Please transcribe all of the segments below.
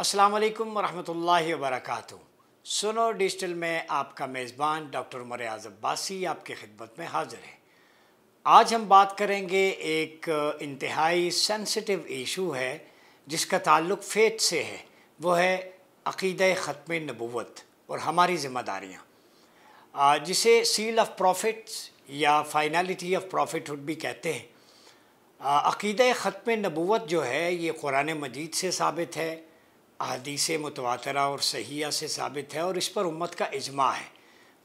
अस्सलाम वालेकुम रहमतुल्लाहि वबरकatuह सुनो डिजिटल में आपका मेज़बान डॉक्टर उमर आज़म अब्बासी आपकी खिदमत में हाजिर है आज हम बात करेंगे एक इंतहाई सेंसिटिव इशू है जिसका ताल्लुक फेत से है वो है अकीद ख़त्म नबूत और हमारी ज़िम्मेदारियाँ जिसे सील ऑफ़ प्रॉफिट्स या फाइनलिटी ऑफ़ प्रॉफिटहुड भी कहते हैं अकीद ख़त्म नबूत जो है ये कुरान मजीद से साबित है से मुतवा और सहिया से साबित है और इस पर उम्मत का इजमा है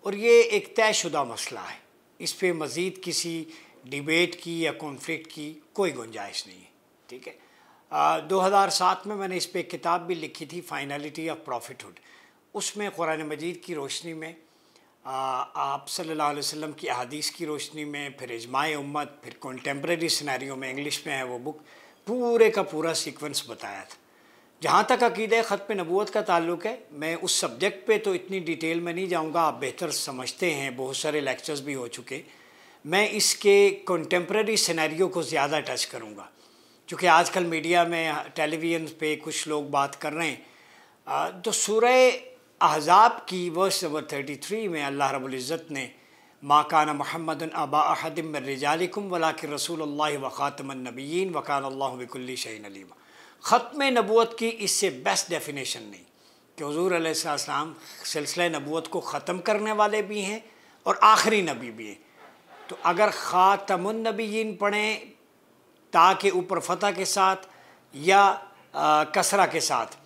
और ये एक तयशुदा मसला है इस पर मज़ीद किसी डिबेट की या कॉन्फ्लिक्ट की कोई गुंजाइश नहीं है ठीक है दो हज़ार सात में मैंने इस पर किताब भी लिखी थी फाइनलिटी ऑफ प्रॉफिटहुड उसमें कुरान मजीद की रोशनी में आ, आप सल्लल्लाहु अलैहि वसल्लम की अदीस की रोशनी में फिर इजमाय उम्मत फिर कॉन्टेम्प्रेरी सिनारी में इंग्लिश में है वो बुक पूरे का पूरा सीक्वेंस बताया था जहाँ तक अकीद ख़त नबूत का ताल्लुक है मैं उस सब्जेक्ट पे तो इतनी डिटेल में नहीं जाऊँगा आप बेहतर समझते हैं बहुत सारे लेक्चर्स भी हो चुके मैं इसके कंटेम्प्रेरी सिनेरियो को ज़्यादा टच करूँगा चूँकि आजकल मीडिया में टेलीविज़न पे कुछ लोग बात कर रहे हैं तो सूर्य अहजाब की वर्ष नंबर थर्टी थ्री में अल्लाह रबुल्ज़त ने माकाना महमद अबादम अहदम रिजालकुम के रसूल अल्लाह वख़ातमनबीन वकान अल्लाह शहीन अलीमा ख़त्म नबूत की इससे बेस्ट डेफिनेशन नहीं कि हजूर अलैहिस्सलाम सिलसिला नबूत को ख़त्म करने वाले भी हैं और आखिरी नबी भी हैं तो अगर ख़ातमनबीन पढ़ें ता के ऊपर फतह के साथ या आ, कसरा के साथ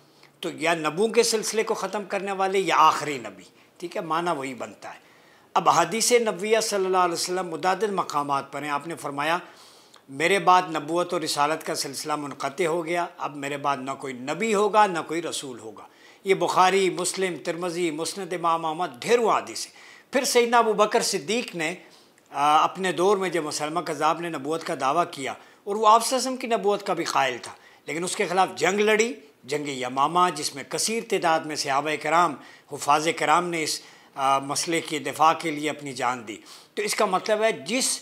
तो या नबू के सिलसिले को ख़त्म करने वाले या आखिरी नबी ठीक है माना वही बनता है अब हदीस नबिया सल्ला वसम मुदाद मकाम पर हैं आपने फरमाया मेरे बाद नबूत और रिसालत का सिलसिला मुनक़ हो गया अब मेरे बाद ना कोई नबी होगा ना कोई रसूल होगा ये बुखारी मुस्लिम तिरमजी मुस्त इमाम अहमद ढेरों आदि से फिर सैदना अबू बकर सिद्दीक ने अपने दौर में जब मुसलमा कज़ाब ने नबूत का दावा किया और वह आपसम की नबूत का भी कायल था लेकिन उसके ख़िलाफ़ जंग लड़ी जंग यमामा जिसमें कसर तदाद में सहाब कराम हफाज कराम ने इस आ, मसले के दिफा के लिए अपनी जान दी तो इसका मतलब है जिस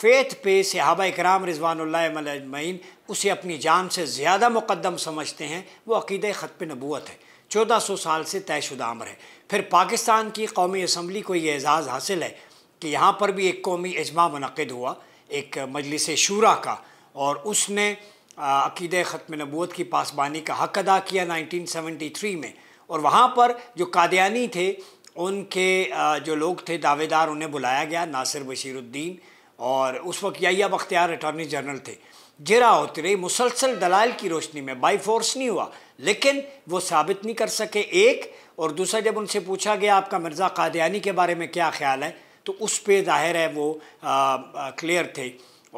फेथ पे सहाबा कराम रिजवानमैन उसे अपनी जान से ज़्यादा मुकदम समझते हैं वो अकीद ख़त नबूत है चौदह सौ साल से तयशुदा अमर है फिर पाकिस्तान की कौमी असम्बली को ये एज़ाज़ हासिल है कि यहाँ पर भी एक कौमी अजमा मनद हुआ एक मजलिस शूरा का और उसने अकीद ख़म नबूत की पासबानी का हक अदा किया 1973 में और वहाँ पर जो कादयानी थे उनके जो लोग थे दावेदार उन्हें बुलाया गया नासिर बशीरुद्दीन और उस वक्त याब अख्तियार अटॉर्नी जनरल थे जरा होती रही मुसलसल दलाल की रोशनी में बाई फोर्स नहीं हुआ लेकिन वो साबित नहीं कर सके एक और दूसरा जब उनसे पूछा गया आपका मिर्ज़ा कादयानी के बारे में क्या ख्याल है तो उस पर जाहिर है वो आ, आ, क्लियर थे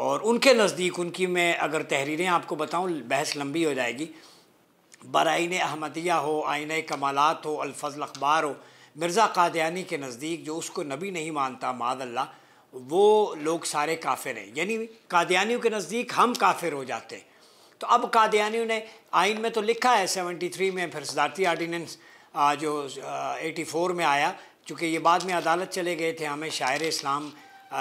और उनके नज़दीक उनकी मैं अगर तहरीरें आपको बताऊँ बहस लंबी हो जाएगी बराइन अहमदिया हो आइन कमालत हो अलफल अखबार हो मिर्ज़ा कादयानी के नज़दीक जो उसको नबी नहीं मानता मादल्ला वो लोग सारे काफिर हैं यानी कादियानियों के नज़दीक हम काफिर हो जाते हैं तो अब कादियानियों ने आइन में तो लिखा है सेवनटी थ्री में फिर सदारती आर्डीनेंस जो एटी फोर में आया चूँकि ये बाद में अदालत चले गए थे हमें शायर इस्लाम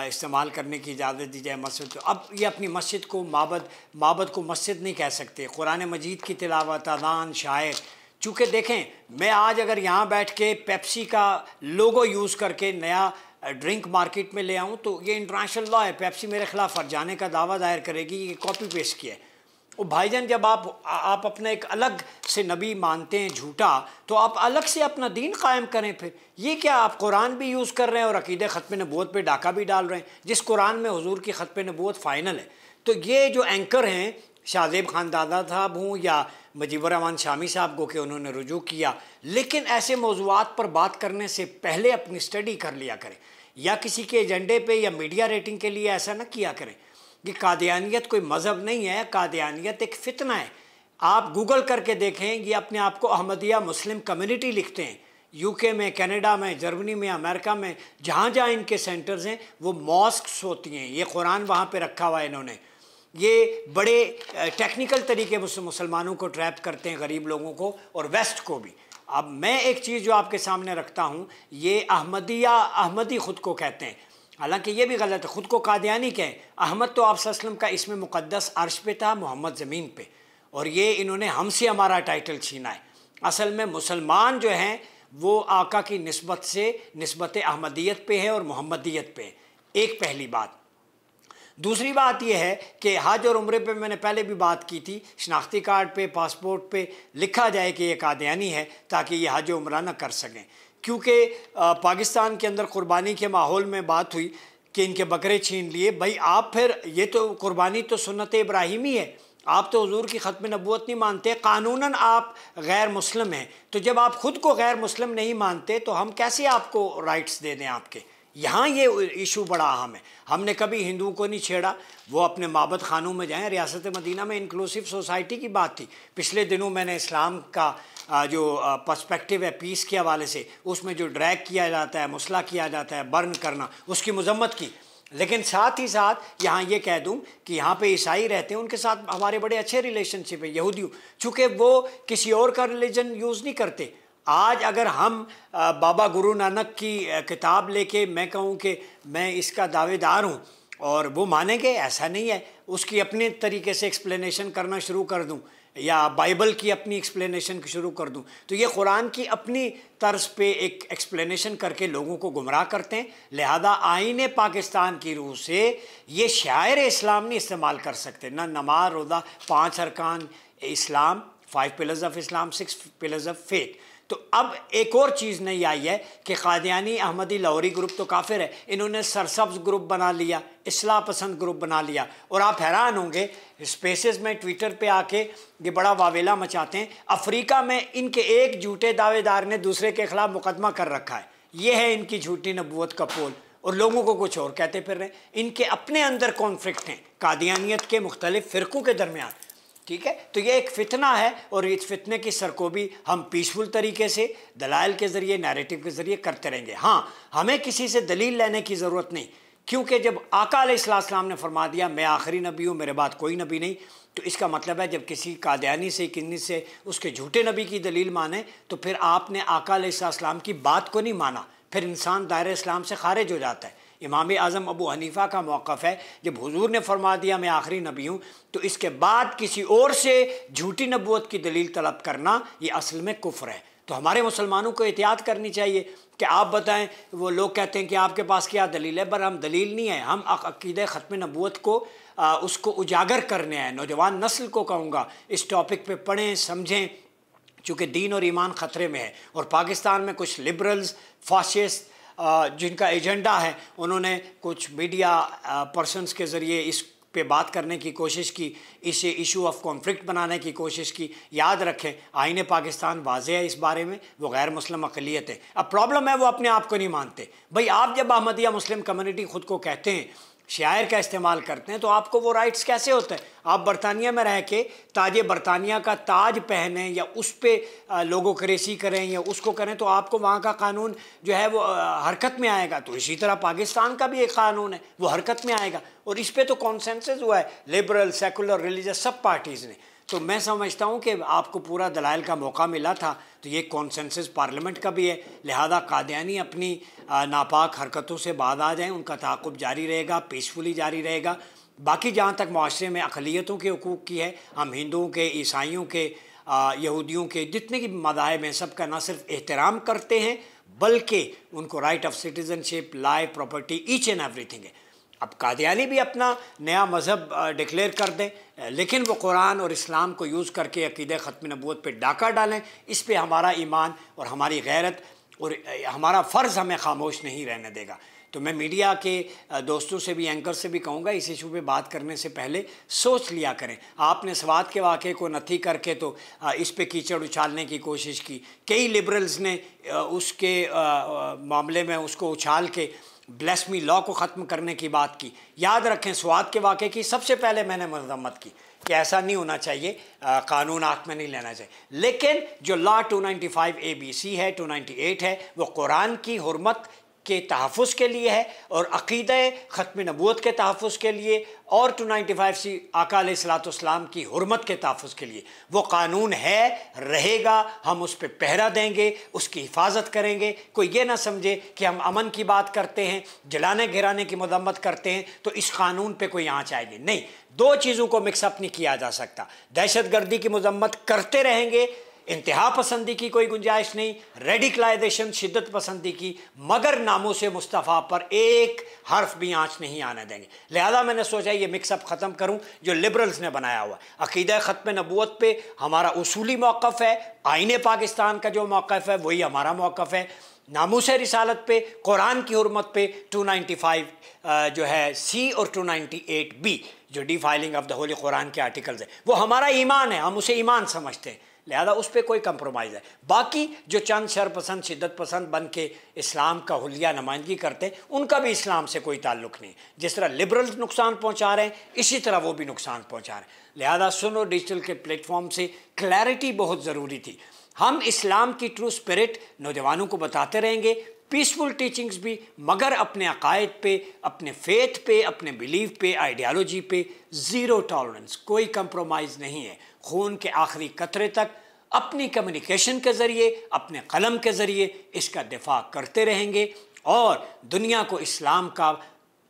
इस्तेमाल करने की इजाज़त दी जाए मस्जिद तो अब ये अपनी मस्जिद को माबद माबद को मस्जिद नहीं कह सकते कुरान मजीद की तिलावत अदान शायर चूँकि देखें मैं आज अगर यहाँ बैठ के पेप्सी का लोगो यूज़ करके नया ड्रिंक मार्केट में ले आऊँ तो ये इंटरनेशनल लॉ है पेप्सी मेरे खिलाफ जाने का दावा दायर करेगी ये कॉपी पेस्ट किया है और भाईजान जब आप आप अपना एक अलग से नबी मानते हैं झूठा तो आप अलग से अपना दीन कायम करें फिर ये क्या आप कुरान भी यूज़ कर रहे हैं और अकीद ख़त्म नबूत पे डाका भी डाल रहे हैं जिस कुरान में हजूर की ख़त्म नबूत फ़ाइनल है तो ये जो एंकर हैं शाहजेब खान दादा साहब हूँ या मजीबर रहमान शामी साहब को कि उन्होंने रुजू किया लेकिन ऐसे मौजूद पर बात करने से पहले अपनी स्टडी कर लिया करें या किसी के एजेंडे पे या मीडिया रेटिंग के लिए ऐसा ना किया करें कि कादियानियत कोई मज़हब नहीं है कादियानियत एक फितना है आप गूगल करके देखें ये अपने आप को अहमदिया मुस्लिम कम्युनिटी लिखते हैं यूके में कनाडा में जर्मनी में अमेरिका में जहाँ जहाँ इनके सेंटर्स हैं वो मॉस्क होती हैं ये कुरान वहाँ पे रखा हुआ है इन्होंने ये बड़े टेक्निकल तरीके मुसलमानों को ट्रैप करते हैं गरीब लोगों को और वेस्ट को भी अब मैं एक चीज़ जो आपके सामने रखता हूँ ये अहमदिया अहमदी ख़ुद को कहते हैं हालांकि ये भी गलत है ख़ुद को कादयानी कहें अहमद तो आप वसलम का इसमें मुक़दस अरश पे था मोहम्मद ज़मीन पे और ये इन्होंने हमसे हमारा टाइटल छीना है असल में मुसलमान जो हैं वो आका की नस्बत से नस्बत अहमदियत पे है और मोहम्मदियत पे एक पहली बात दूसरी बात यह है कि हज और उम्र पे मैंने पहले भी बात की थी शनाख्ती कार्ड पे पासपोर्ट पे लिखा जाए कि ये कादयानी है ताकि ये हज उम्र ना कर सकें क्योंकि पाकिस्तान के अंदर क़ुरबानी के माहौल में बात हुई कि इनके बकरे छीन लिए भाई आप फिर ये तो क़ुरबानी तो सुनत इब्राहिमी है आप तो हजूर की ख़त्म नबूत नहीं मानते कानून आप गैर मुस्लिम हैं तो जब आप ख़ुद को गैर मुस्लिम नहीं मानते तो हम कैसे आपको राइट्स दे दें आपके यहाँ ये इशू बड़ा अहम है हमने कभी हिंदुओं को नहीं छेड़ा वो अपने माबद खानों में जाएं रियासत मदीना में इंक्लूसिव सोसाइटी की बात थी पिछले दिनों मैंने इस्लाम का जो पर्सपेक्टिव है पीस के हवाले से उसमें जो ड्रैग किया जाता है मुसला किया जाता है बर्न करना उसकी मजम्मत की लेकिन साथ ही साथ यहाँ ये कह दूँ कि यहाँ पे ईसाई रहते हैं उनके साथ हमारे बड़े अच्छे रिलेशनशिप है यहूदियों चूँकि वो किसी और का रिलीजन यूज़ नहीं करते आज अगर हम बाबा गुरु नानक की किताब लेके मैं कहूँ कि मैं इसका दावेदार हूँ और वो मानेंगे ऐसा नहीं है उसकी अपने तरीके से एक्सप्लेनेशन करना शुरू कर दूँ या बाइबल की अपनी एक्सप्लेनेशन शुरू कर दूं तो ये कुरान की अपनी तर्ज पे एक एक्सप्लेनेशन करके लोगों को गुमराह करते हैं लिहाजा आइन पाकिस्तान की रूह से ये शायर इस्लाम नहीं इस्तेमाल कर सकते ना नमाज रोदा पाँच अरकान इस्लाम five pillars of Islam six pillars of faith तो अब एक और चीज़ नहीं आई है कि कादियानी अहमदी लाहौरी ग्रुप तो काफिर है इन्होंने सरसब्ज ग्रुप बना लिया इसलाह पसंद ग्रुप बना लिया और आप हैरान होंगे स्पेसेस में ट्विटर पे आके ये बड़ा वावेला मचाते हैं अफ्रीका में इनके एक झूठे दावेदार ने दूसरे के खिलाफ मुकदमा कर रखा है ये है इनकी झूठी नबूत का पोल और लोगों को कुछ और कहते फिर रहे इनके अपने अंदर कॉन्फ्लिक्ट हैं कादियानियत के मुख्तलिफ फ़िरकों के दरमियान ठीक है तो ये एक फितना है और इस फितने की सर को भी हम पीसफुल तरीके से दलाइल के ज़रिए नैरेटिव के ज़रिए करते रहेंगे हाँ हमें किसी से दलील लेने की ज़रूरत नहीं क्योंकि जब आकाल इस्लाम ने फरमा दिया मैं आखिरी नबी हूँ मेरे बाद कोई नबी नहीं तो इसका मतलब है जब किसी कादयानी से किन्नी से उसके झूठे नबी की दलील माने तो फिर आपने आकाल इस्लाम की बात को नहीं माना फिर इंसान दायरे इस्लाम से खारिज हो जाता है इमाम आज़म अबू हनीफ़ा का मौक़ है जब हुजूर ने फरमा दिया मैं आखिरी नबी हूँ तो इसके बाद किसी और से झूठी नबूत की दलील तलब करना ये असल में कुफ्र है तो हमारे मुसलमानों को एहतियात करनी चाहिए कि आप बताएं वो लोग कहते हैं कि आपके पास क्या दलील है पर हम दलील नहीं है हम अकीद ख़त्म नबूत को आ, उसको उजागर करने हैं नौजवान नस्ल को कहूँगा इस टॉपिक पर पढ़ें समझें चूँकि दीन और ईमान ख़तरे में है और पाकिस्तान में कुछ लिबरल्स फाशिस्ट जिनका एजेंडा है उन्होंने कुछ मीडिया पर्सनस के ज़रिए इस पे बात करने की कोशिश की इसे इशू ऑफ कॉन्फ्लिक्ट बनाने की कोशिश की याद रखें आइन पाकिस्तान वाज है इस बारे में वो गैर मुस्लिम अकलीत है अब प्रॉब्लम है वो अपने आप को नहीं मानते भाई आप जब अहमदिया मुस्लिम कम्युनिटी ख़ुद को कहते हैं शायर का इस्तेमाल करते हैं तो आपको वो राइट्स कैसे होते हैं आप बरतानिया में रह के ताज बरतानिया का ताज पहने या उस पर लोगों क्रेसी करें या उसको करें तो आपको वहाँ का कानून जो है वो हरकत में आएगा तो इसी तरह पाकिस्तान का भी एक कानून है वो हरकत में आएगा और इस पर तो कॉन्सेंसस हुआ है लिबरल सेकुलर रिलीजस सब पार्टीज़ ने तो मैं समझता हूँ कि आपको पूरा दलाइल का मौका मिला था तो ये कॉन्सेंसस पार्लियामेंट का भी है लिहाजा कादयानी अपनी नापाक हरकतों से बाद आ जाएँ उनका ताकुब जारी रहेगा पीसफुली जारी रहेगा बाकी जहाँ तक माशरे में अकलीतों के हकूक़ की है हम हिंदुओं के ईसाइयों के यहूदियों के जितने भी मदाहब हैं सब का ना सिर्फ एहतराम करते हैं बल्कि उनको right of citizenship life property each and everything है अब कादियानी भी अपना नया मज़हब डिक्लेयर कर दें लेकिन वो कुरान और इस्लाम को यूज़ करके अकीद ख़त्म नबूत पर डाका डालें इस पर हमारा ईमान और हमारी गैरत और हमारा फ़र्ज़ हमें खामोश नहीं रहने देगा तो मैं मीडिया के दोस्तों से भी एंकर से भी कहूँगा इस इशू पे बात करने से पहले सोच लिया करें आपने स्वाद के वाक़े को नथी करके तो इस पे कीचड़ उछालने की कोशिश की कई लिबरल्स ने उसके मामले में उसको उछाल के ब्लैसमी लॉ को ख़त्म करने की बात की याद रखें स्वाद के वाक़े की सबसे पहले मैंने मजम्मत की कि ऐसा नहीं होना चाहिए आ, कानून हाथ में नहीं लेना चाहिए लेकिन जो लॉ 295 ए बी सी है 298 है वो कुरान की हरमत के तहफ़ के लिए है और अक़ीद ख़त्म नबूत के तहफ़ के लिए और टू नाइन्टी फाइव सी अकाल सलातम की हरमत के तहफ़ के लिए वो कानून है रहेगा हम उस पर पहरा देंगे उसकी हिफाजत करेंगे कोई ये ना समझे कि हम अमन की बात करते हैं जलाने गिराने की मदम्मत करते हैं तो इस कानून पर कोई आँच आएगी नहीं दो चीज़ों को मिक्सअप नहीं किया जा सकता दहशत गर्दी की मजम्मत करते रहेंगे इंतहा पसंदी की कोई गुंजाइश नहीं रेडिकलाइजेशन शिद्दत पसंदी की मगर नामों से मुस्तफ़ा पर एक हर्फ भी आँच नहीं आने देंगे लिहाजा मैंने सोचा ये मिक्सअप ख़त्म करूँ जो लिबरल्स ने बनाया हुआ अकीद ख़त्म नबूत पर हमारा उसूली मौक़ है आइन पाकिस्तान का जो मौक़ है वही हमारा मौक़ है नामूस रिसालत पे कुरान की हरमत पे 295 जो है सी और 298 बी जो defiling of the holy Quran के आर्टिकल्स है वो हमारा ईमान है हम उसे ईमान समझते हैं लिहाजा उस पर कोई कंप्रोमाइज़ है बाकी जो चंद शरपसंद शिद्दत पसंद बन के इस्लाम का हलिया नुमाइंदगी करते हैं उनका भी इस्लाम से कोई ताल्लुक नहीं जिस तरह लिबरल नुकसान पहुँचा रहे हैं इसी तरह वो भी नुकसान पहुँचा रहे हैं लिहाजा सुनो डिजिटल के प्लेटफॉर्म से क्लैरिटी बहुत ज़रूरी थी हम इस्लाम की ट्रू स्पिरिट नौजवानों को बताते रहेंगे पीसफुल टीचिंग्स भी मगर अपने अकायद पे अपने फेथ पे अपने बिलीव पे आइडियालॉजी पे ज़ीरो टॉलरेंस कोई कंप्रोमाइज़ नहीं है खून के आखिरी कतरे तक अपनी कम्युनिकेशन के ज़रिए अपने कलम के ज़रिए इसका दिफा करते रहेंगे और दुनिया को इस्लाम का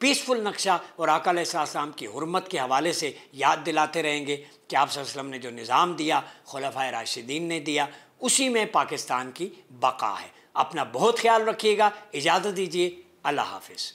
पीसफुल नक्शा और अकाल साम की हरमत के हवाले से याद दिलाते रहेंगे कि आप ने जो निज़ाम दिया खलफा राशिदीन ने दिया उसी में पाकिस्तान की बका है अपना बहुत ख्याल रखिएगा इजाज़त दीजिए अल्लाह हाफिज़